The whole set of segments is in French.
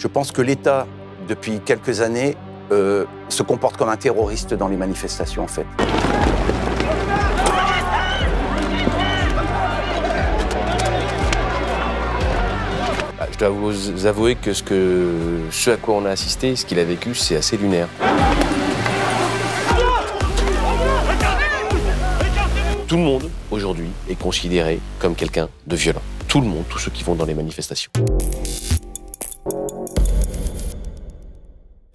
Je pense que l'État, depuis quelques années, euh, se comporte comme un terroriste dans les manifestations, en fait. Bah, je dois vous avouer que ce, que ce à quoi on a assisté, ce qu'il a vécu, c'est assez lunaire. Tout le monde, aujourd'hui, est considéré comme quelqu'un de violent. Tout le monde, tous ceux qui vont dans les manifestations.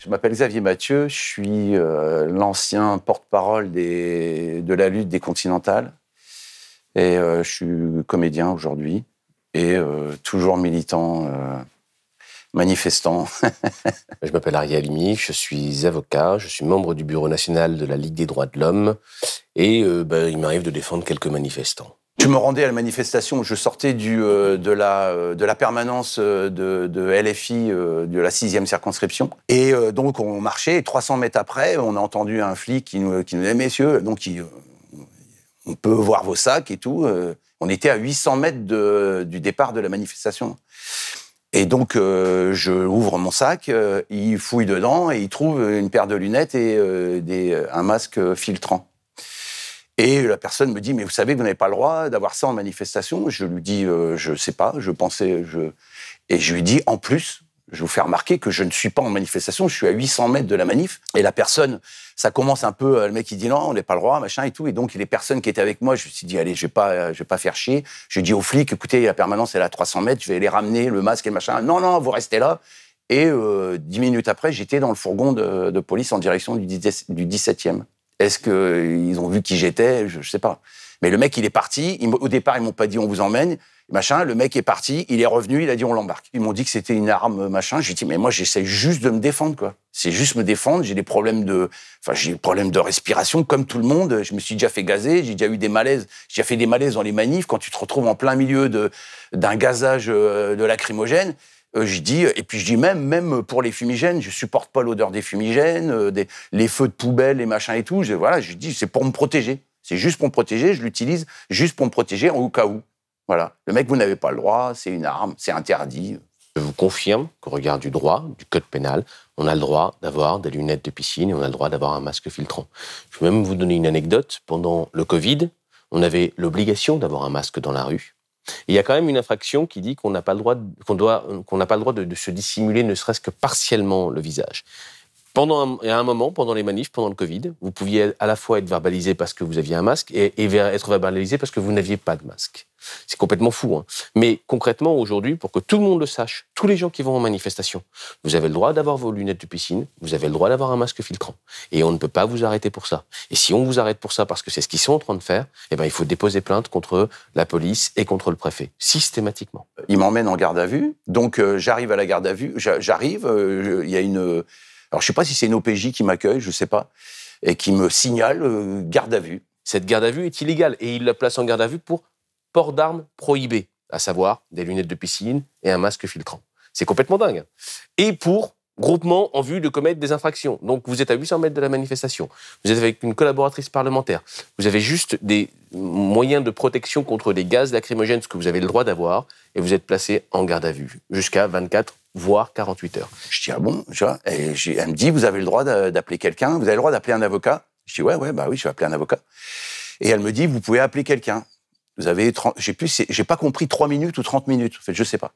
Je m'appelle Xavier Mathieu, je suis euh, l'ancien porte-parole de la lutte des continentales. Et euh, je suis comédien aujourd'hui et euh, toujours militant, manifestant. je m'appelle Ariel Limi, je suis avocat, je suis membre du bureau national de la Ligue des droits de l'homme et ben, il m'arrive de défendre quelques manifestants. Je me rendais à la manifestation, je sortais du, euh, de, la, euh, de la permanence euh, de, LFI de la 6e circonscription. Et donc on marchait, 300 mètres après, on a entendu un flic qui nous, qui nous dit Messieurs, donc on peut voir vos sacs et tout. On était à 800 mètres du départ de la manifestation. Et donc je ouvre mon sac, il fouille dedans et il trouve une paire de lunettes et des, un masque filtrant. Et la personne me dit, mais vous savez, vous n'avez pas le droit d'avoir ça en manifestation. Je lui dis, euh, je sais pas, je pensais, je... Et je lui dis, en plus, je vous fais remarquer que je ne suis pas en manifestation, je suis à 800 mètres de la manif. Et la personne, ça commence un peu, euh, le mec il dit non, on n'est pas le droit, machin et tout. Et donc les personnes qui étaient avec moi, je me suis dit allez, je vais pas, euh, je vais pas faire chier. Je dis aux flics, écoutez, la permanence elle est à 300 mètres, je vais les ramener, le masque et machin. Non, non, vous restez là. Et euh, dix minutes après, j'étais dans le fourgon de, police en direction du, du 17e. Est-ce qu'ils euh, ont vu qui j'étais je, ne sais pas. Mais le mec, il est parti. au départ, ils m'ont pas dit on vous emmène, machin. Le mec est parti, il est revenu, il a dit on l'embarque. Ils m'ont dit que c'était une arme, machin. J'ai dit mais moi, j'essaie juste de me défendre, quoi. C'est juste me défendre. J'ai des problèmes de, enfin, j'ai des problèmes de respiration comme tout le monde. Je me suis déjà fait gazer, j'ai déjà eu des malaises. J'ai déjà fait des malaises dans les manifs quand tu te retrouves en plein milieu de d'un gazage euh, de lacrymogène. Euh, je dis, euh, et puis je dis même, même pour les fumigènes, je supporte pas l'odeur des fumigènes, euh, les feux de poubelle, les machins et tout. Je, voilà, je dis, c'est pour me protéger. C'est juste pour me protéger, je l'utilise juste pour me protéger en cas où. Voilà. Le mec, vous n'avez pas le droit, c'est une arme, c'est interdit. Je vous confirme qu'au regard du droit, du code pénal, on a le droit d'avoir des lunettes de piscine et on a le droit d'avoir un masque filtrant. Je vais même vous donner une anecdote. Pendant le Covid, on avait l'obligation d'avoir un masque dans la rue il y a quand même une infraction qui dit qu'on n'a pas le droit, qu'on doit, qu'on n'a pas le droit de se dissimuler, ne serait-ce que partiellement, le visage pendant un, à un moment, pendant les manifs, pendant le Covid, vous pouviez à la fois être verbalisé parce que vous aviez un masque et, être verbalisé parce que vous n'aviez pas de masque. C'est complètement fou. Hein. Mais concrètement, aujourd'hui, pour que tout le monde le sache, tous les gens qui vont en manifestation, vous avez le droit d'avoir vos lunettes de piscine, vous avez le droit d'avoir un masque filtrant. Et on ne peut pas vous arrêter pour ça. Et si on vous arrête pour ça parce que c'est ce qu'ils sont en train de faire, eh ben, il faut déposer plainte contre la police et contre le préfet, systématiquement. Euh, il m'emmène en garde à vue. Donc, euh, j'arrive à la garde à vue. J'arrive, euh, il y a une. Alors je ne sais pas si c'est une OPJ qui m'accueille, je ne sais pas, et qui me signale euh, garde à vue. Cette garde à vue est illégale et il la place en garde à vue pour port d'armes prohibées, à savoir des lunettes de piscine et un masque filtrant. C'est complètement dingue. Hein. Et pour groupement en vue de commettre des infractions. Donc vous êtes à 800 mètres de la manifestation, vous êtes avec une collaboratrice parlementaire, vous avez juste des moyens de protection contre des gaz lacrymogènes, ce que vous avez le droit d'avoir, et vous êtes placé en garde à vue jusqu'à 24 voire 48 heures. Je dis, ah bon, tu vois, et elle me dit, vous avez le droit d'appeler quelqu'un, vous avez le droit d'appeler un avocat. Je dis, ouais, ouais, bah oui, je vais appeler un avocat. Et elle me dit, vous pouvez appeler quelqu'un. Vous avez j'ai plus, j'ai pas compris 3 minutes ou 30 minutes. En fait, je sais pas.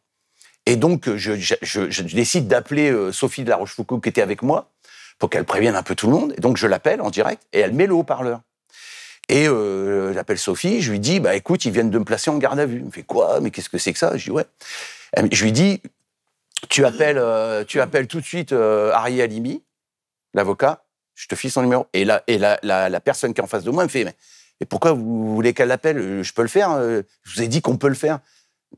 Et donc, je, décide d'appeler euh, Sophie de la Rochefoucauld, qui était avec moi, pour qu'elle prévienne un peu tout le monde. Et donc, je l'appelle en direct et elle met le haut-parleur. Et euh, j'appelle Sophie, je lui dis, bah écoute, ils viennent de me placer en garde à vue. Elle me fait quoi Mais qu'est-ce que c'est que ça Je dis ouais. Je lui dis, tu appelles, euh, tu appelles tout de suite Harry Alimi, l'avocat. Je te file son numéro. Et là, et la, la, personne qui est en face de moi me fait, mais, mais pourquoi vous voulez qu'elle l'appelle Je peux le faire. Je vous ai dit qu'on peut le faire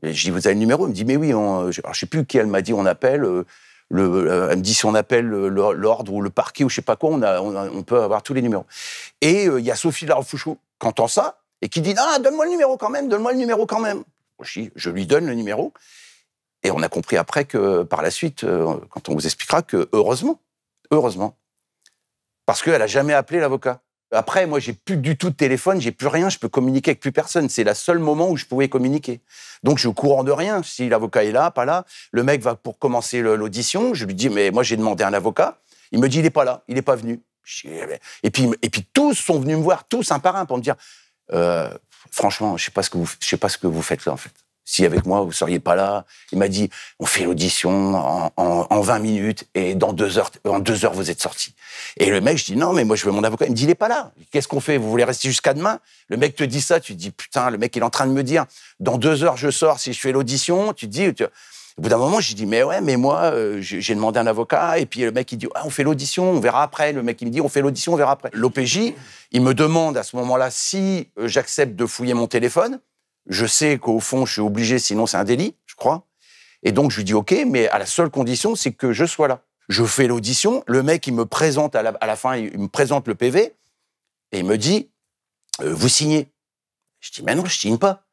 je dis, vous avez le numéro Elle me dit, mais oui, je ne sais plus qui elle m'a dit, on appelle. Euh, le, euh, elle me dit si on appelle euh, l'ordre ou le parquet ou je sais pas quoi, on, a, on, peut avoir tous les numéros. Et il y a Sophie Larfouchou qui entend ça et qui dit Ah, donne-moi le numéro quand même, donne-moi le numéro quand même. Je, je, lui donne le numéro. Et on a compris après que, par la suite, quand on vous expliquera que, heureusement, heureusement, parce qu'elle n'a jamais appelé l'avocat. Après, moi, j'ai plus du tout de téléphone, j'ai plus rien, je peux communiquer avec plus personne. C'est le seul moment où je pouvais communiquer. Donc, je suis au courant de rien. Si l'avocat est là, pas là, le mec va pour commencer l'audition. Je lui dis, mais moi, j'ai demandé un avocat. Il me dit, il n'est pas là, il n'est pas venu. Eh ben. Et puis, et puis, tous sont venus me voir, tous un par un, pour me dire, euh, franchement, je sais pas que sais pas ce que vous faites là, en fait si avec moi vous seriez pas là. Il m'a dit, on fait l'audition en, 20 minutes et dans deux heures, en deux heures vous êtes sorti. Et le mec, je dis non, mais moi je veux mon avocat. Il me dit, il est pas là. Qu'est-ce qu'on fait Vous voulez rester jusqu'à demain Le mec te dit ça, tu dis putain, le mec il est en train de me dire, dans deux heures je sors si je fais l'audition. Tu dis. Au bout d'un moment, j'ai dis, mais ouais, mais moi, euh, j'ai demandé un avocat. Et puis le mec, il dit, ah, on fait l'audition, on verra après. Le mec, il me dit, on fait l'audition, on verra après. L'OPJ, il me demande à ce moment-là si euh, j'accepte de fouiller mon téléphone. Je sais qu'au fond, je suis obligé, sinon c'est un délit, je crois. Et donc, je lui dis OK, mais à la seule condition, c'est que je sois là. Je fais l'audition. Le mec, il me présente à la, à la, fin, il me présente le PV et il me dit euh, Vous signez. Je dis Mais non, je signe pas.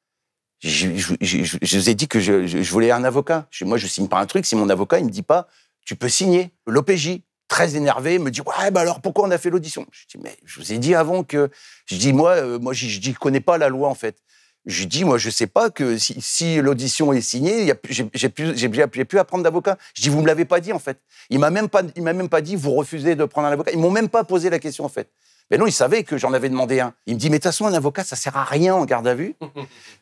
Je, vous ai dit que je, voulais un avocat. moi, je signe pas un truc si mon avocat, il me dit pas Tu peux signer. L'OPJ, très énervé, me dit Ouais, bah alors pourquoi on a fait l'audition Je dis Mais je vous ai dit avant que. Je dis Moi, euh, moi je, ne connais pas la loi, en fait. Je dis, moi, je sais pas que si, l'audition est signée, j'ai plus à prendre d'avocat. Je dis, vous me l'avez pas dit, en fait. Il m'a même pas, m'a même pas dit, vous refusez de prendre un avocat. Ils m'ont même pas posé la question, en fait. Mais ben non, il savait que j'en avais demandé un. Il me dit, mais de toute façon, un avocat, ça sert à rien en garde à vue.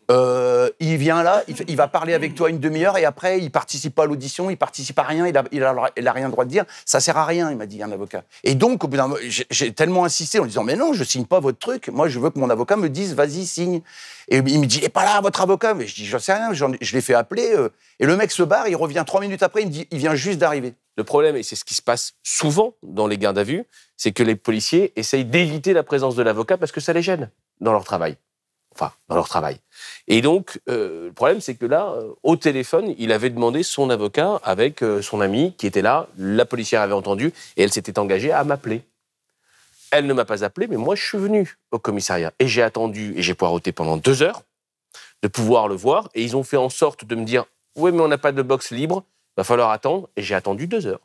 Euh, il vient là, il, va parler avec toi une demi-heure et après, il participe pas à l'audition, il participe à rien, il a, rien droit de dire. Ça sert à rien, il m'a dit un avocat. Et donc, au bout d'un j'ai tellement insisté en disant, mais non, je signe pas votre truc. Moi, je veux que mon avocat me dise, vas-y, signe. Et il me dit, et pas là, votre avocat. Mais je dis, ne sais rien, je l'ai fait appeler. Euh. et le mec se barre, il revient trois minutes après, il vient juste d'arriver. Le problème, et c'est ce qui se passe souvent dans les gardes à vue, c'est que les policiers essayent d'éviter la présence de l'avocat parce que ça les gêne dans leur travail. Enfin, dans leur travail. Et donc, euh, le problème, c'est que là, euh, au téléphone, il avait demandé son avocat avec euh, son ami qui était là. La policière avait entendu et elle s'était engagée à m'appeler. Elle ne m'a pas appelé, mais moi, je suis venu au commissariat et j'ai attendu et j'ai poireauté pendant deux heures de pouvoir le voir. Et ils ont fait en sorte de me dire Oui, mais on n'a pas de box libre va falloir attendre. Et j'ai attendu deux heures.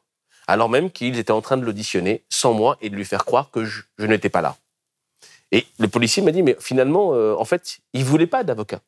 Alors même qu'ils étaient en train de l'auditionner sans moi et de lui faire croire que je, n'étais pas là. Et le policier m'a dit, mais finalement, euh, en fait, il voulait pas d'avocat.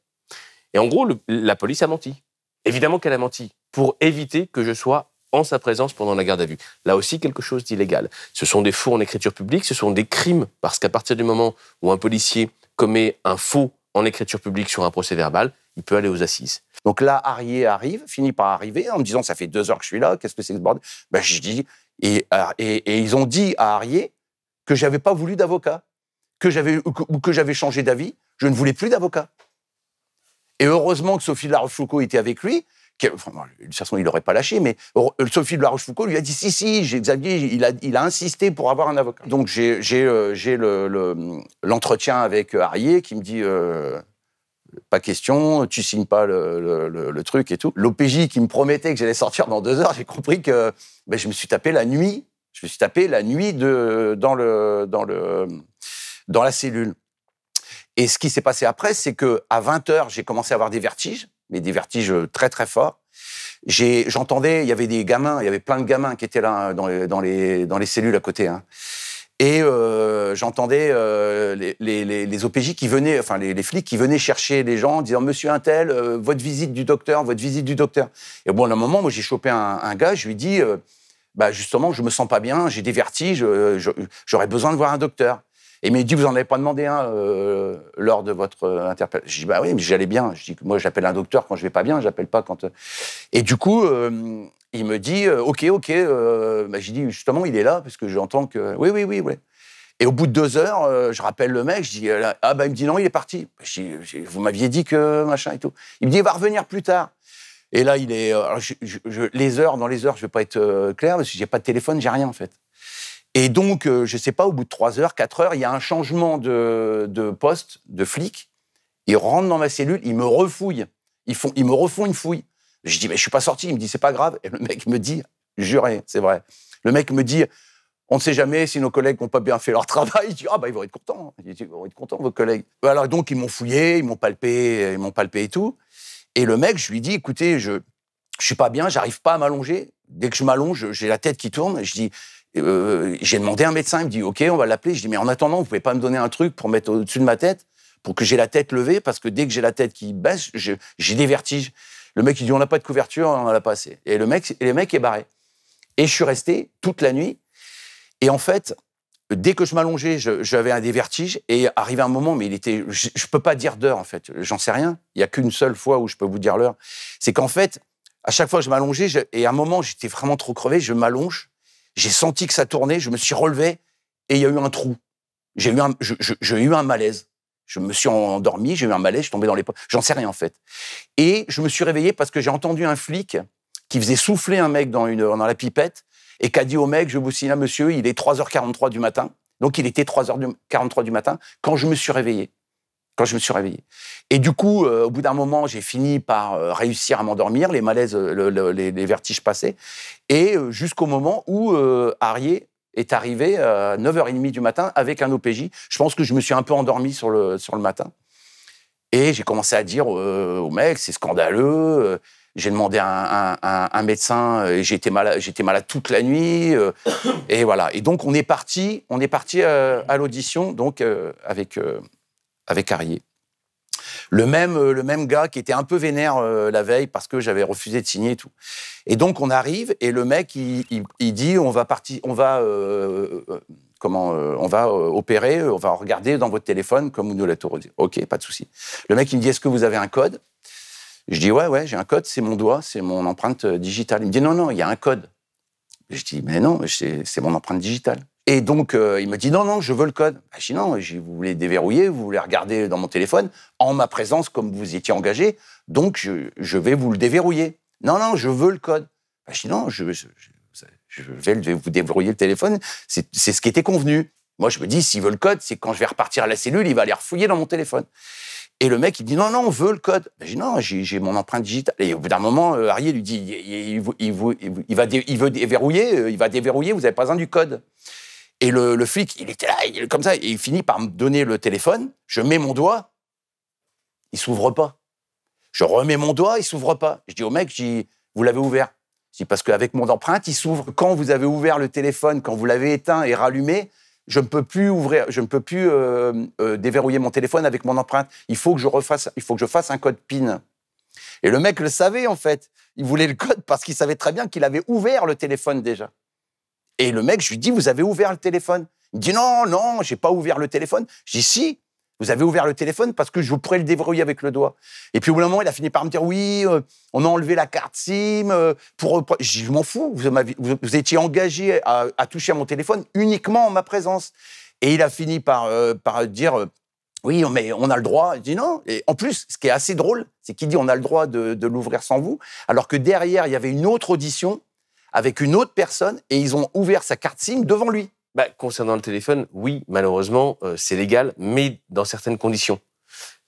Et en gros, la police a menti. Évidemment qu'elle a menti pour éviter que je sois en sa présence pendant la garde à vue. Là aussi, quelque chose d'illégal. Ce sont des faux en écriture publique, ce sont des crimes, parce qu'à partir du moment où un policier commet un faux en écriture publique sur un procès verbal, il peut aller aux assises. Donc là, Arié arrive, finit par arriver en me disant ça fait deux heures que je suis là, qu'est-ce que c'est que ce bordel ben, Je dis, euh, et, et, ils ont dit à Arié que j'avais pas voulu d'avocat, que j'avais que, j'avais changé d'avis, je ne voulais plus d'avocat. Et heureusement que Sophie de la Rochefoucauld était avec lui. de toute façon, il l'aurait pas lâché, mais euh, Sophie de la Rochefoucauld lui a dit si, si, Xavier, il a, il a insisté pour avoir un avocat. Donc j'ai, euh, l'entretien avec Arié qui me dit pas question, tu signes pas le, truc et tout. L'OPJ qui me promettait que j'allais sortir dans deux heures, j'ai compris que ben, je me suis tapé la nuit. Je me suis tapé la nuit de, dans, le, dans, le, dans la cellule. Et ce qui s'est passé après, c'est que à 20 h j'ai commencé à avoir des vertiges, mais des vertiges très très forts. J'entendais, il y avait des gamins, il y avait plein de gamins qui étaient là hein, dans les, dans les, dans les cellules à côté. Hein. Et euh, j'entendais euh, les, les, OPJ qui venaient, enfin les, flics qui venaient chercher les gens en disant Monsieur Intel, euh, votre visite du docteur, votre visite du docteur. Et bon, à un moment, moi j'ai chopé un, un, gars, je lui dis bah, Justement, je me sens pas bien, j'ai des vertiges, j'aurais besoin de voir un docteur. Et mais me dit, vous n'en avez pas demandé un euh, lors de votre euh, interpellation. Je dis, bah oui, mais j'allais bien. Je dis, moi, j'appelle un docteur quand je vais pas bien, j'appelle pas quand. Euh. Et du coup, il me dit, ok, ok. Bah, j'ai dit, justement, il est là, parce que j'entends que. Oui, oui, oui, oui. Et au bout de deux heures, je rappelle le mec, je dis, ah bah, il me dit, non, il est parti. Bah, je vous m'aviez dit que machin et tout. Il me dit, il va revenir plus tard. Et là, il est. Je, les heures, dans les heures, je ne vais pas être clair, parce que n'ai pas de téléphone, j'ai rien, en fait. Et donc, euh, je ne sais pas, au bout de 3 heures, 4 heures, il y a un changement de, poste, de flic. Ils rentrent dans ma cellule, ils me refouillent. Ils, font, ils me refont une fouille. Je dis, mais je suis pas sorti. Il me dit, c'est pas grave. Et le mec me dit, juré, c'est vrai. Le mec me dit, on ne sait jamais si nos collègues n'ont pas bien fait leur travail. Je dis, ah bah ils vont être contents. Ils vont être contents, vos collègues. Euh, alors donc, ils m'ont fouillé, ils m'ont palpé, ils m'ont palpé et tout. Et le mec, je lui dis, écoutez, je, ne suis pas bien, j'arrive pas à m'allonger. Dès que je m'allonge, j'ai la tête qui tourne. Je dis, euh, j'ai demandé à un médecin, il me dit OK, on va l'appeler. Je dis mais en attendant, vous pouvez pas me donner un truc pour mettre au-dessus de ma tête pour que j'ai la tête levée parce que dès que j'ai la tête qui baisse, j'ai des vertiges. Le mec il dit on n'a pas de couverture, on n'en a pas assez. Et le mec, et le mec est barré. Et je suis resté toute la nuit. Et en fait, dès que je m'allongeais, j'avais un des vertiges. Et arrivé un moment, mais il était, je, ne peux pas dire d'heure en fait. J'en sais rien. Il y a qu'une seule fois où je peux vous dire l'heure. C'est qu'en fait, à chaque fois que je m'allongeais, et à un moment j'étais vraiment trop crevé, je m'allonge j'ai senti que ça tournait, je me suis relevé et il y a eu un trou. J'ai eu un, eu un malaise. Je me suis endormi, j'ai eu un malaise, je suis tombé dans les pommes. J'en sais rien en fait. Et je me suis réveillé parce que j'ai entendu un flic qui faisait souffler un mec dans, une, dans la pipette et qui a dit au mec, je vous signale monsieur, il est 3h43 du matin. Donc il était 3h43 du matin quand je me suis réveillé quand je me suis réveillé. Et du coup, euh, au bout d'un moment, j'ai fini par euh, réussir à m'endormir, les malaises, euh, les, vertiges passaient, et jusqu'au moment où Arié est arrivé à 9h30 du matin avec un OPJ. Je pense que je me suis un peu endormi sur le, sur le matin. Et j'ai commencé à dire au mec, c'est scandaleux. J'ai demandé à un, un, un, médecin, j'étais malade, j'étais malade toute la nuit, et voilà. Et donc on est parti, on est parti à l'audition donc avec avec Carrier, Le même, euh, le même gars qui était un peu vénère euh, la veille parce que j'avais refusé de signer et tout. Et donc on arrive et le mec il, il, dit on va partir, on va euh, comment, on va opérer, on va regarder dans votre téléphone comme vous nous l'a dit. Ok, pas de souci. Le mec il me dit est-ce que vous avez un code Je dis ouais ouais j'ai un code, c'est mon doigt, c'est mon empreinte digitale. Il me dit non non il y a un code. Je dis mais non c'est mon empreinte digitale. Et donc, euh, il me dit non, non, je veux le code. Bah, sinon je dis non, vous voulez déverrouiller, vous voulez regarder dans mon téléphone, en ma présence, comme vous étiez engagé, donc je, vais vous le déverrouiller. Non, non, je veux le code. Ben, je dis non, je, vais vous déverrouiller le téléphone, c'est ce qui était convenu. Moi, je me dis, s'il veut le code, c'est quand je vais repartir à la cellule, il va aller refouiller dans mon téléphone. Et le mec, il dit non, non, on veut le code. Ben, j'ai non, j'ai mon empreinte digitale. Et au bout d'un moment, euh, lui dit, il, il, il veut déverrouiller, euh, il va déverrouiller, vous n'avez pas besoin du code. Et le, flic, il était là, il, comme ça, et il finit par me donner le téléphone. Je mets mon doigt, il s'ouvre pas. Je remets mon doigt, il s'ouvre pas. Je dis au mec, je vous l'avez ouvert. Je parce qu'avec mon empreinte, il s'ouvre. Quand vous avez ouvert le téléphone, quand vous l'avez éteint et rallumé, je ne peux plus ouvrir, je ne peux plus euh, euh, déverrouiller mon téléphone avec mon empreinte. Il faut que je refasse, il faut que je fasse un code PIN. Et le mec le savait en fait. Il voulait le code parce qu'il savait très bien qu'il avait ouvert le téléphone déjà. Et le mec, je lui dis, vous avez ouvert le téléphone. Il dit, non, non, j'ai pas ouvert le téléphone. Je dis, si, vous avez ouvert le téléphone parce que je pourrais le déverrouiller avec le doigt. Et puis au bout d'un moment, il a fini par me dire oui, euh, on a enlevé la carte SIM euh, pour. Je, m'en fous. Vous, vous, étiez engagé à, toucher à mon téléphone uniquement en ma présence. Et il a fini par, euh, par dire oui, mais on a le droit. Je dis non. Et en plus, ce qui est assez drôle, c'est qu'il dit on a le droit de l'ouvrir sans vous, alors que derrière il y avait une autre audition avec une autre personne et ils ont ouvert sa carte SIM devant lui. Bah, concernant le téléphone, oui, malheureusement, euh, c'est légal, mais dans certaines conditions.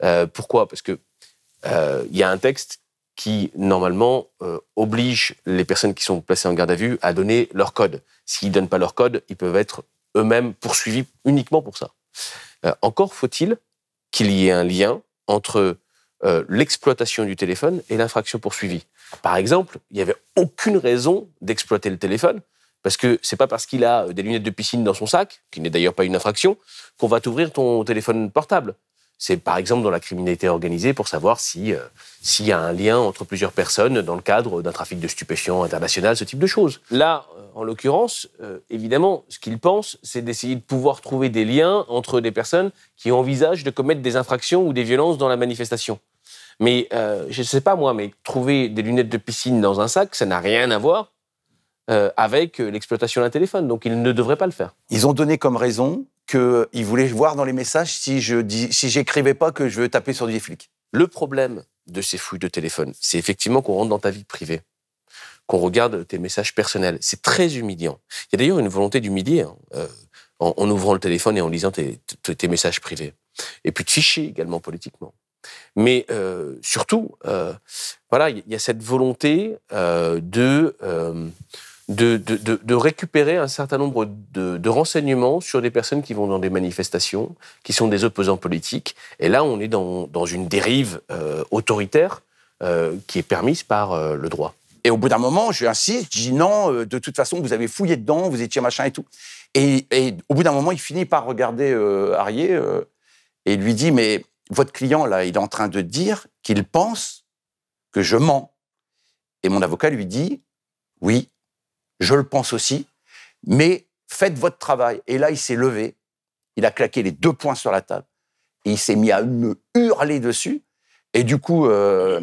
Euh, pourquoi Parce que euh, il y a un texte qui, normalement, oblige les personnes qui sont placées en garde à vue à donner leur code. S'ils ne donnent pas leur code, ils peuvent être eux-mêmes poursuivis uniquement pour ça. encore faut-il qu'il y ait un lien entre euh, l'exploitation du téléphone et l'infraction poursuivie. Par exemple, il n'y avait aucune raison d'exploiter le téléphone, parce que c'est pas parce qu'il a euh, des lunettes de piscine dans son sac, qui n'est d'ailleurs pas une infraction, qu'on va t'ouvrir ton téléphone portable. C'est par exemple dans la criminalité organisée pour savoir si euh, s'il y a un lien entre plusieurs personnes dans le cadre d'un trafic de stupéfiants international, ce type de choses. Là, euh, en l'occurrence, euh, évidemment, ce qu'ils pensent, c'est d'essayer de pouvoir trouver des liens entre des personnes qui envisagent de commettre des infractions ou des violences dans la manifestation. Mais je ne sais pas moi, mais trouver des lunettes de piscine dans un sac, ça n'a rien à voir avec l'exploitation d'un téléphone. Donc ils ne devraient pas le faire. Ils ont donné comme raison qu'il voulait voir dans les messages si je dis, si j'écrivais pas que je veux taper sur des flics. Le problème de ces fouilles de téléphone, c'est effectivement qu'on rentre dans ta vie privée, qu'on regarde tes messages personnels. C'est très humiliant. Il y a d'ailleurs une volonté d'humilier hein, euh, en, ouvrant le téléphone et en lisant tes, messages privés. Et puis de ficher également politiquement. Mais euh, surtout, euh, voilà, il y a cette volonté de de, récupérer un certain nombre de, renseignements sur des personnes qui vont dans des manifestations, qui sont des opposants politiques. Et là, on est dans, dans une dérive euh, autoritaire euh, qui est permise par euh, le droit. Et au bout d'un moment, je insiste, je dis non, de toute façon, vous avez fouillé dedans, vous étiez machin et tout. Et, et au bout d'un moment, il finit par regarder Harrier et lui dit, mais votre client, là, il est en train de dire qu'il pense que je mens. Et mon avocat lui dit, oui, je le pense aussi, mais faites votre travail. Et là, il s'est levé, il a claqué les deux poings sur la table, et il s'est mis à me hurler dessus. Et du coup, euh,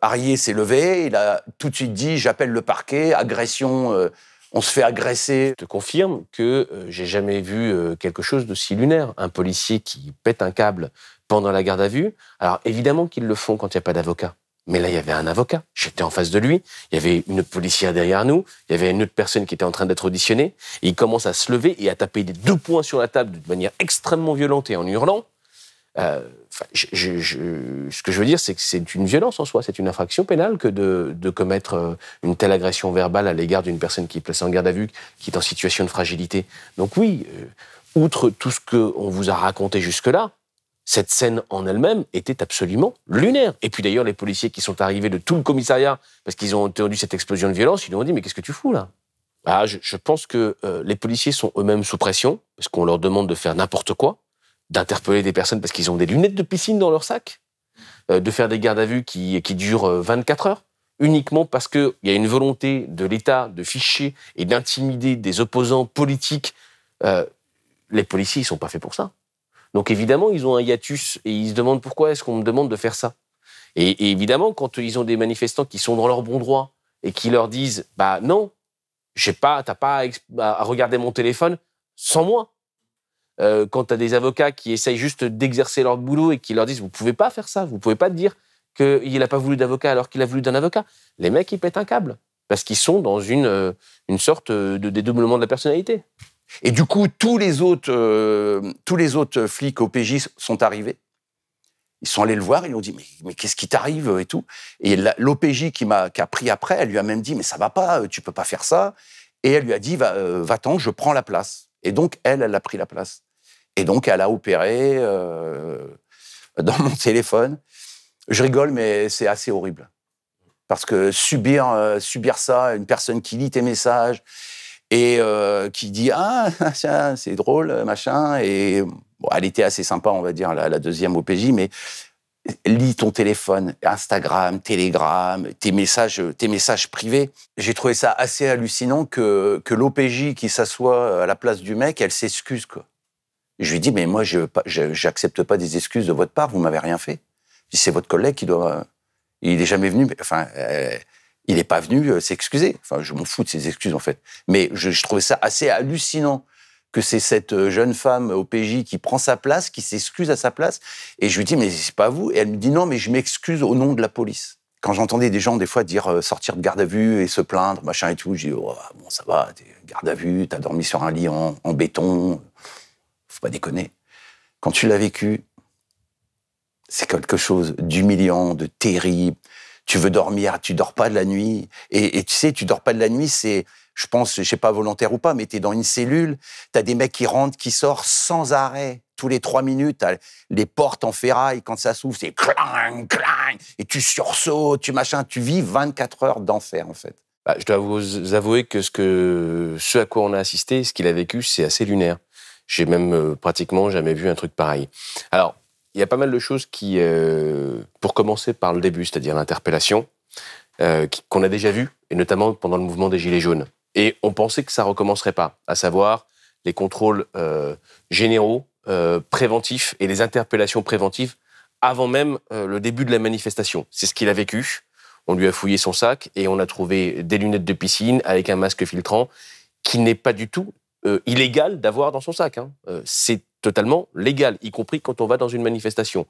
Arié euh, s'est levé, il a tout de suite dit, j'appelle le parquet, agression, euh, on se fait agresser. Je te confirme que euh, j'ai jamais vu quelque chose de si lunaire. Un policier qui pète un câble pendant la garde à vue. Alors évidemment qu'ils le font quand il n'y a pas d'avocat. Mais là, il y avait un avocat. J'étais en face de lui. Il y avait une policière derrière nous. Il y avait une autre personne qui était en train d'être auditionnée. Et il commence à se lever et à taper des deux poings sur la table de manière extrêmement violente et en hurlant. Euh, ce que je veux dire, c'est que c'est une violence en soi, c'est une infraction pénale que de, de, commettre euh, une telle agression verbale à l'égard d'une personne qui est placée en garde à vue, qui est en situation de fragilité. Donc oui, euh, outre tout ce qu'on vous a raconté jusque-là, cette scène en elle-même était absolument lunaire. Et puis d'ailleurs, les policiers qui sont arrivés de tout le commissariat, parce qu'ils ont entendu cette explosion de violence, ils nous ont dit, mais qu'est-ce que tu fous là ah, je, pense que euh, les policiers sont eux-mêmes sous pression, parce qu'on leur demande de faire n'importe quoi, d'interpeller des personnes parce qu'ils ont des lunettes de piscine dans leur sac, euh, de faire des gardes à vue qui, qui durent 24 euh, heures, uniquement parce qu'il y a une volonté de l'État de ficher et d'intimider des opposants politiques. les policiers, ils sont pas faits pour ça. Donc évidemment, ils ont un hiatus et ils se demandent pourquoi est-ce qu'on me demande de faire ça. Et, évidemment, quand ils ont des manifestants qui sont dans leur bon droit et qui leur disent, bah non, j'ai pas, t'as pas à bah, regarder mon téléphone sans moi. Euh, quand tu as des avocats qui essayent juste d'exercer leur boulot et qui leur disent, vous pouvez pas faire ça, vous pouvez pas dire qu'il n'a pas voulu d'avocat alors qu'il a voulu d'un avocat. Les mecs, ils pètent un câble parce qu'ils sont dans une, euh, une sorte de dédoublement de la personnalité. Et du coup, tous les autres, euh, tous les autres flics OPJ sont arrivés. Ils sont allés le voir, ils ont dit Mais, qu'est-ce qui t'arrive et tout. Et l'OPJ qui m'a qui a pris après, elle lui a même dit Mais ça va pas, euh, tu peux pas faire ça. Et elle lui a dit Va, euh, ten je prends la place. Et donc, elle, elle a pris la place. Et donc, elle a opéré dans mon téléphone. Je rigole, mais c'est assez horrible. Parce que subir, subir ça, une personne qui lit tes messages, et euh, qui dit ah, ah c'est drôle machin et elle était assez sympa on va dire la, deuxième OPJ mais lis ton téléphone, Instagram, Telegram, tes messages, tes messages privés. J'ai trouvé ça assez hallucinant que, que l'OPJ qui s'assoit à la place du mec, elle s'excuse quoi. Je lui dis mais moi je j'accepte pas des excuses de votre part, vous m'avez rien fait. C'est votre collègue qui doit, il est jamais venu. Mais, enfin, euh, il n'est pas venu euh, s'excuser. Enfin, je m'en fous de ses excuses, en fait. Mais je, trouvais ça assez hallucinant que c'est cette euh, jeune femme au PJ qui prend sa place, qui s'excuse à sa place. Et je lui dis, mais c'est pas vous. Et elle me dit, non, mais je m'excuse au nom de la police. Quand j'entendais des gens, des fois, dire euh, sortir de garde à vue et se plaindre, machin et tout, je dis, oh, bon, ça va, garde à vue, t'as dormi sur un lit en, en béton. Faut pas déconner. Quand tu l'as vécu, c'est quelque chose d'humiliant, de terrible tu veux dormir, tu dors pas de la nuit. Et, tu sais, tu dors pas de la nuit, c'est, je pense, je sais pas volontaire ou pas, mais tu es dans une cellule, tu as des mecs qui rentrent, qui sortent sans arrêt. Tous les trois minutes, les portes en ferraille, quand ça s'ouvre, c'est clang, clang, et tu sursautes, tu machin, tu vis 24 heures d'enfer, en fait. Bah, je dois vous avouer que ce, à quoi on a assisté, ce qu'il a vécu, c'est assez lunaire. J'ai même euh, pratiquement jamais vu un truc pareil. Alors, il y a pas mal de choses qui, euh, pour commencer par le début, c'est-à-dire l'interpellation, euh, qu'on a déjà vu, et notamment pendant le mouvement des Gilets jaunes. Et on pensait que ça recommencerait pas, à savoir les contrôles euh, généraux, préventifs, et les interpellations préventives avant même le début de la manifestation. C'est ce qu'il a vécu. On lui a fouillé son sac et on a trouvé des lunettes de piscine avec un masque filtrant qui n'est pas du tout illégal d'avoir dans son sac. Hein. c'est totalement légal, y compris quand on va dans une manifestation.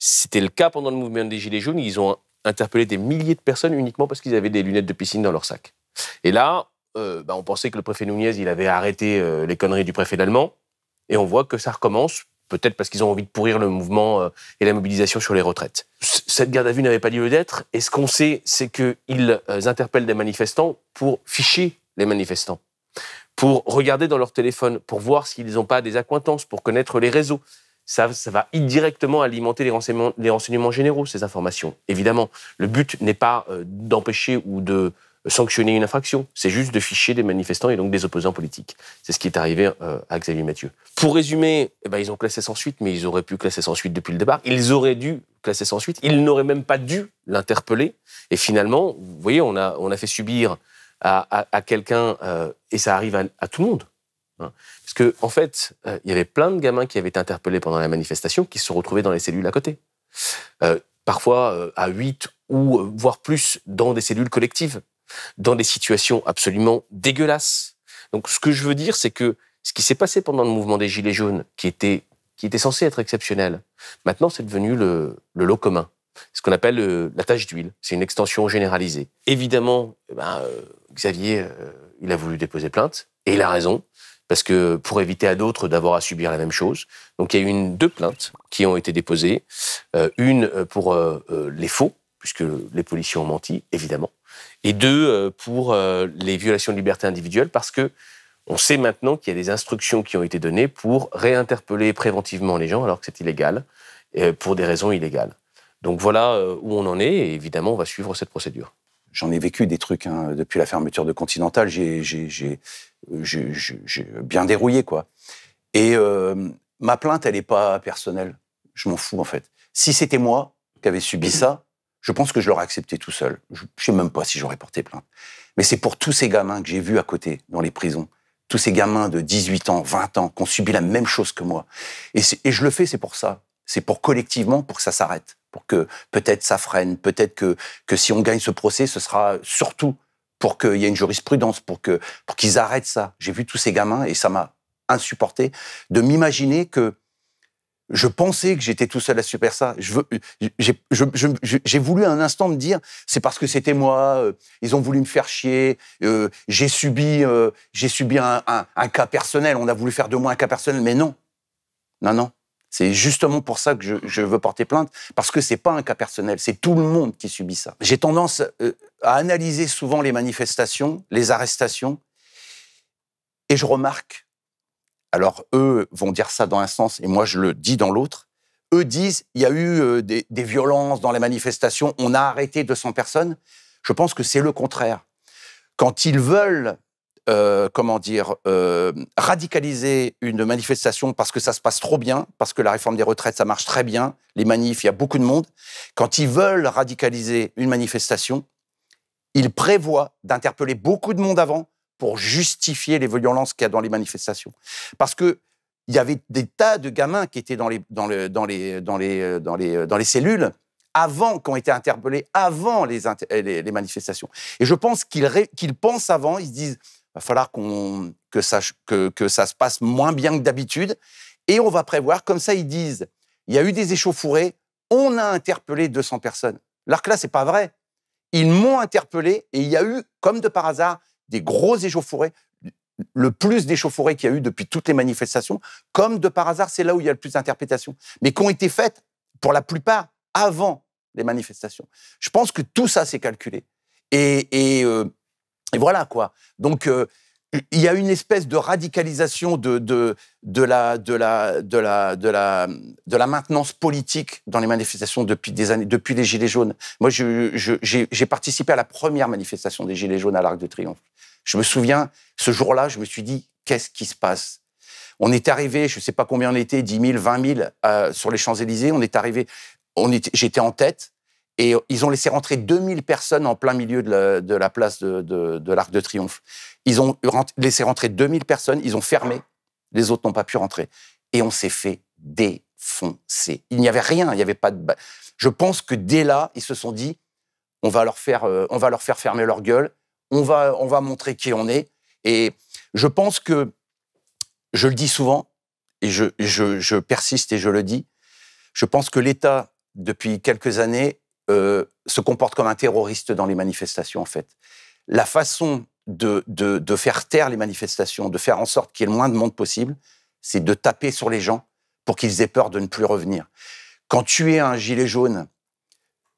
C'était le cas pendant le mouvement des Gilets jaunes. Ils ont interpellé des milliers de personnes uniquement parce qu'ils avaient des lunettes de piscine dans leur sac. Et là, euh, bah, on pensait que le préfet Nunez, il avait arrêté euh, les conneries du préfet d'Allemand. Et on voit que ça recommence, peut-être parce qu'ils ont envie de pourrir le mouvement euh, et la mobilisation sur les retraites. Cette garde à vue n'avait pas lieu d'être. Et ce qu'on sait, c'est qu'ils interpellent des manifestants pour ficher les manifestants pour regarder dans leur téléphone, pour voir s'ils n'ont pas des accointances, pour connaître les réseaux. Ça, va directement alimenter les renseignements, les renseignements généraux, ces informations. Évidemment, le but n'est pas euh, d'empêcher ou de sanctionner une infraction, c'est juste de ficher des manifestants et donc des opposants politiques. C'est ce qui est arrivé euh, à Xavier Mathieu. Pour résumer, eh ben, ils ont classé sans suite, mais ils auraient pu classer sans suite depuis le départ. Ils auraient dû classer sans suite, ils n'auraient même pas dû l'interpeller. Et finalement, vous voyez, on a, on a fait subir à, quelqu'un, euh, et ça arrive à, tout le monde. Hein. Parce que en fait, euh, il y avait plein de gamins qui avaient été interpellés pendant la manifestation qui se sont retrouvés dans les cellules à côté. Euh, parfois à 8 ou voire plus dans des cellules collectives, dans des situations absolument dégueulasses. Donc ce que je veux dire, c'est que ce qui s'est passé pendant le mouvement des Gilets jaunes, qui était, qui était censé être exceptionnel, maintenant c'est devenu le lot commun ce qu'on appelle euh, la tâche d'huile. C'est une extension généralisée. Évidemment, eh ben, euh, Xavier, euh, il a voulu déposer plainte, et il a raison, parce que pour éviter à d'autres d'avoir à subir la même chose. Donc il y a eu une, deux plaintes qui ont été déposées, une pour les faux, puisque les policiers ont menti, évidemment, et deux pour les violations de liberté individuelle, parce que on sait maintenant qu'il y a des instructions qui ont été données pour réinterpeller préventivement les gens alors que c'est illégal, pour des raisons illégales. Donc voilà euh, où on en est, et évidemment, on va suivre cette procédure. J'en ai vécu des trucs hein, depuis la fermeture de Continental. J'ai euh, bien dérouillé, quoi. Et euh, ma plainte, elle n'est pas personnelle. Je m'en fous, en fait. Si c'était moi qui avais subi ça, je pense que je l'aurais accepté tout seul. Je ne sais même pas si j'aurais porté plainte. Mais c'est pour tous ces gamins que j'ai vus à côté, dans les prisons. Tous ces gamins de 18 ans, 20 ans, qui ont subi la même chose que moi. et je le fais, c'est pour ça. C'est pour collectivement, pour que ça s'arrête pour que peut-être ça freine, peut-être que, que si on gagne ce procès, ce sera surtout pour qu'il y ait une jurisprudence, pour que pour qu'ils arrêtent ça. J'ai vu tous ces gamins et ça m'a insupporté de m'imaginer que je pensais que j'étais tout seul à super ça. Je veux, j'ai, voulu un instant me dire, c'est parce que c'était moi. Euh, ils ont voulu me faire chier. Euh, j'ai subi, euh, j'ai subi un, un, cas personnel. On a voulu faire de moi un cas personnel, mais non, non, non. C'est justement pour ça que je, veux porter plainte, parce que c'est pas un cas personnel, c'est tout le monde qui subit ça. J'ai tendance euh, à analyser souvent les manifestations, les arrestations, et je remarque, alors eux vont dire ça dans un sens et moi je le dis dans l'autre, eux disent il y a eu euh, des, des violences dans les manifestations, on a arrêté 200 personnes. Je pense que c'est le contraire. Quand ils veulent euh, comment dire, euh, radicaliser une manifestation parce que ça se passe trop bien, parce que la réforme des retraites, ça marche très bien, les manifs, il y a beaucoup de monde. Quand ils veulent radicaliser une manifestation, ils prévoient d'interpeller beaucoup de monde avant pour justifier les violences qu'il y a dans les manifestations. Parce que il y avait des tas de gamins qui étaient dans les, dans le, dans les, dans les, dans les, dans les cellules avant, qui ont été interpellés avant les, les, manifestations. Et je pense qu'ils pensent avant, ils se disent va falloir qu'on, que, ça, que, ça se passe moins bien que d'habitude. Et on va prévoir, comme ça ils disent, il y a eu des échauffourées, on a interpellé 200 personnes. Alors que là, c'est pas vrai. Ils m'ont interpellé et il y a eu, comme de par hasard, des gros échauffourées, le plus d'échauffourées qu'il y a eu depuis toutes les manifestations, comme de par hasard, c'est là où il y a le plus d'interprétations, mais qui ont été faites, pour la plupart, avant les manifestations. Je pense que tout ça, s'est calculé. Et, et euh, et voilà quoi. Donc euh, il y a une espèce de radicalisation de, de, la, de, la, de, la, de, la, maintenance politique dans les manifestations depuis des années, depuis les Gilets jaunes. Moi, j'ai participé à la première manifestation des Gilets jaunes à l'Arc de Triomphe. Je me souviens, ce jour-là, je me suis dit, qu'est-ce qui se passe On est arrivé, je ne sais pas combien on était, 10 000, 20 000 sur les Champs-Élysées. On est arrivé, j'étais en tête. Et ils ont laissé rentrer 2000 personnes en plein milieu de la, place de, l'Arc de Triomphe. Ils ont laissé rentrer 2000 personnes, ils ont fermé, les autres n'ont pas pu rentrer. Et on s'est fait défoncer. Il n'y avait rien, il n'y avait pas de... Je pense que dès là, ils se sont dit, on va leur faire, euh, on va leur faire fermer leur gueule, on va, on va montrer qui on est. Et je pense que, je le dis souvent, et je, je persiste et je le dis, je pense que l'État, depuis quelques années, euh, se comporte comme un terroriste dans les manifestations, en fait. La façon de, faire taire les manifestations, de faire en sorte qu'il y ait le moins de monde possible, c'est de taper sur les gens pour qu'ils aient peur de ne plus revenir. Quand tu es un gilet jaune,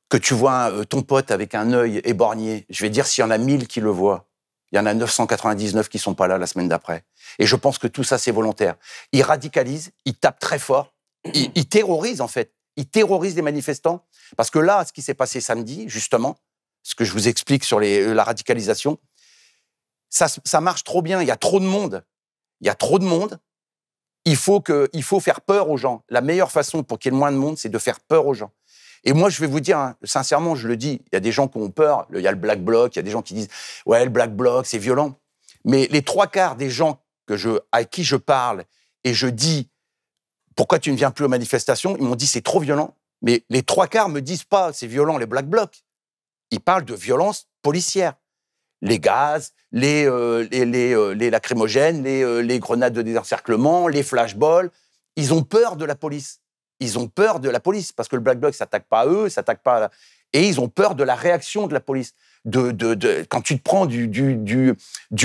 que tu vois euh, ton pote avec un œil éborgné, je vais dire s'il y en a 1000 qui le voient, il y en a 999 qui sont pas là la semaine d'après. Et je pense que tout ça, c'est volontaire. Ils radicalisent, ils tapent très fort, ils terrorisent en fait. Ils terrorisent les manifestants. Parce que là, ce qui s'est passé samedi, justement, ce que je vous explique sur euh, la radicalisation, ça, marche trop bien. Il y a trop de monde. Il y a trop de monde. Il faut, faire peur aux gens. La meilleure façon pour qu'il y ait moins de monde, c'est de faire peur aux gens. Et moi, je vais vous dire, hein, sincèrement, je le dis, il y a des gens qui ont peur. Il y a le Black Bloc, il y a des gens qui disent Ouais, le Black Bloc, c'est violent. Mais les trois quarts des gens à qui je parle et je dis pourquoi tu ne viens plus aux manifestations Ils m'ont dit c'est trop violent. Mais les trois quarts me disent pas c'est violent les black blocs. Ils parlent de violence policière, les gaz, les euh, euh, lacrymogènes, euh, les, grenades de désencerclement, les flashballs. Ils ont peur de la police. Ils ont peur de la police parce que le black bloc s'attaque pas à eux, s'attaque pas et ils ont peur de la réaction de la police. De, quand tu te prends du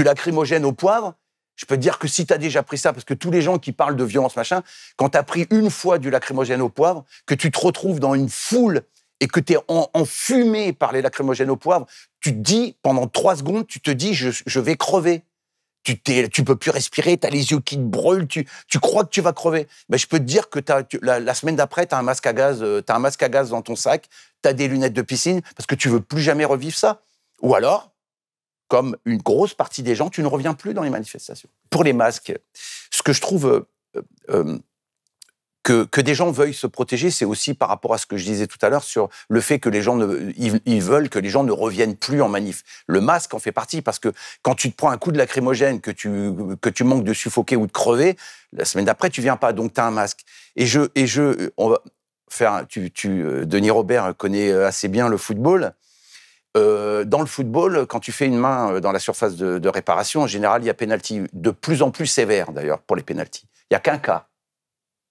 lacrymogène au poivre, je peux te dire que si tu as déjà pris ça, parce que tous les gens qui parlent de violence, machin, quand tu as pris une fois du lacrymogène au poivre, que tu te retrouves dans une foule et que tu es en, enfumé par les lacrymogènes au poivre, tu te dis, pendant trois secondes, tu te dis, je, vais crever. Tu, tu peux plus respirer, tu as les yeux qui te brûlent, tu, crois que tu vas crever. Mais je peux te dire que la, semaine d'après, tu as, un masque à gaz, euh, un masque à gaz dans ton sac, tu as des lunettes de piscine, parce que tu veux plus jamais revivre ça. Ou alors, comme une grosse partie des gens, tu ne reviens plus dans les manifestations. Pour les masques, ce que je trouve euh, euh, que, des gens veuillent se protéger, c'est aussi par rapport à ce que je disais tout à l'heure sur le fait que les gens, ne, ils, veulent que les gens ne reviennent plus en manif. Le masque en fait partie parce que quand tu te prends un coup de lacrymogène, que tu, que tu manques de suffoquer ou de crever, la semaine d'après, tu viens pas, donc tu as un masque. Et je, et je on va faire, tu, tu, euh, Denis Robert connaît assez bien le football. Euh, dans le football, quand tu fais une main euh, dans la surface de, réparation, en général, il y a pénalty de plus en plus sévère d'ailleurs pour les pénalties. Il n'y a qu'un cas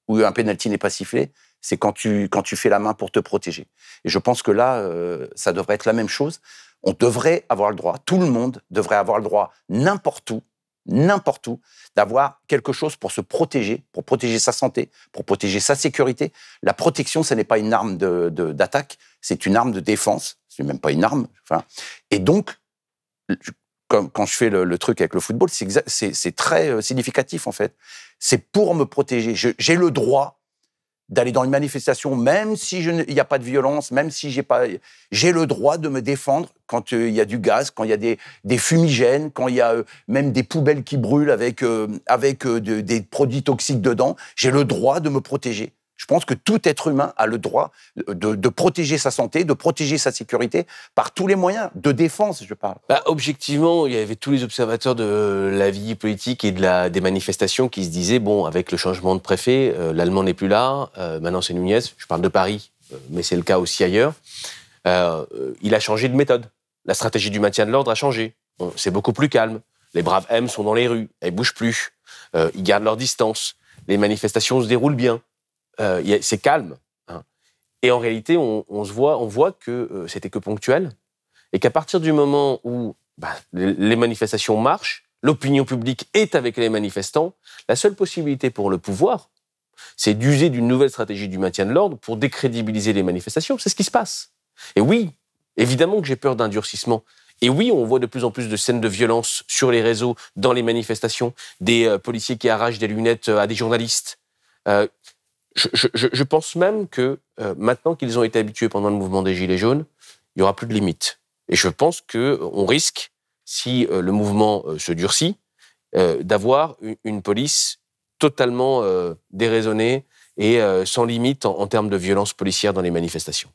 où un pénalty n'est pas sifflé, c'est quand tu, quand tu fais la main pour te protéger. Et je pense que là, euh, ça devrait être la même chose. On devrait avoir le droit, tout le monde devrait avoir le droit, n'importe où, n'importe où, d'avoir quelque chose pour se protéger, pour protéger sa santé, pour protéger sa sécurité. La protection, ce n'est pas une arme d'attaque, c'est une arme de défense. C'est même pas une arme. Enfin, et donc, quand, je fais le, truc avec le football, c'est très euh, significatif en fait. C'est pour me protéger. J'ai le droit d'aller dans une manifestation, même si il n'y a pas de violence, même si j'ai pas, j'ai le droit de me défendre quand euh, il y a du gaz, quand il y a des, fumigènes, quand il y a euh, même des poubelles qui brûlent avec avec des produits toxiques dedans, j'ai le droit de me protéger. Je pense que tout être humain a le droit de, protéger sa santé, de protéger sa sécurité par tous les moyens, de défense, je parle. Bah, objectivement, il y avait tous les observateurs de la vie politique et de la, des manifestations qui se disaient bon, avec le changement de préfet, euh, l'allemand n'est plus là, euh, maintenant c'est Nunez. Je parle de Paris, euh, mais c'est le cas aussi ailleurs. il a changé de méthode. La stratégie du maintien de l'ordre a changé. c'est beaucoup plus calme. Les braves M sont dans les rues, elles bougent plus, ils gardent leur distance, les manifestations se déroulent bien euh, c'est calme. Hein. Et en réalité, on, on, se voit, on voit que euh, c'était que ponctuel et qu'à partir du moment où bah, les manifestations marchent, l'opinion publique est avec les manifestants, la seule possibilité pour le pouvoir, c'est d'user d'une nouvelle stratégie du maintien de l'ordre pour décrédibiliser les manifestations. C'est ce qui se passe. Et oui, évidemment que j'ai peur d'un durcissement. Et oui, on voit de plus en plus de scènes de violence sur les réseaux, dans les manifestations, des euh, policiers qui arrachent des lunettes euh, à des journalistes. Euh, je, pense même que euh, maintenant qu'ils ont été habitués pendant le mouvement des Gilets jaunes, il y aura plus de limites. Et je pense qu'on euh, risque, si euh, le mouvement se durcit, d'avoir une, police totalement déraisonnée et sans limite en termes de violence policière dans les manifestations.